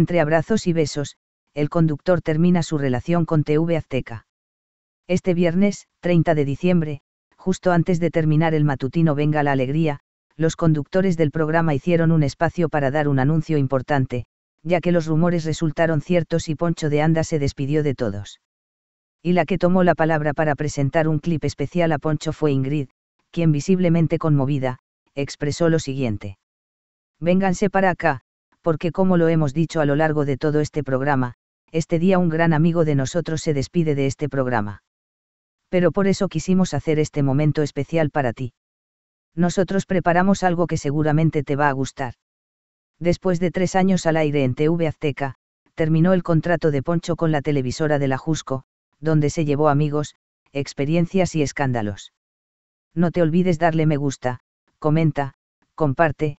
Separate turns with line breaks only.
Entre abrazos y besos, el conductor termina su relación con TV Azteca. Este viernes, 30 de diciembre, justo antes de terminar el matutino Venga la Alegría, los conductores del programa hicieron un espacio para dar un anuncio importante, ya que los rumores resultaron ciertos y Poncho de Anda se despidió de todos. Y la que tomó la palabra para presentar un clip especial a Poncho fue Ingrid, quien visiblemente conmovida, expresó lo siguiente. Vénganse para acá, porque como lo hemos dicho a lo largo de todo este programa, este día un gran amigo de nosotros se despide de este programa. Pero por eso quisimos hacer este momento especial para ti. Nosotros preparamos algo que seguramente te va a gustar. Después de tres años al aire en TV Azteca, terminó el contrato de Poncho con la televisora de la Jusco, donde se llevó amigos, experiencias y escándalos. No te olvides darle me gusta, comenta, comparte,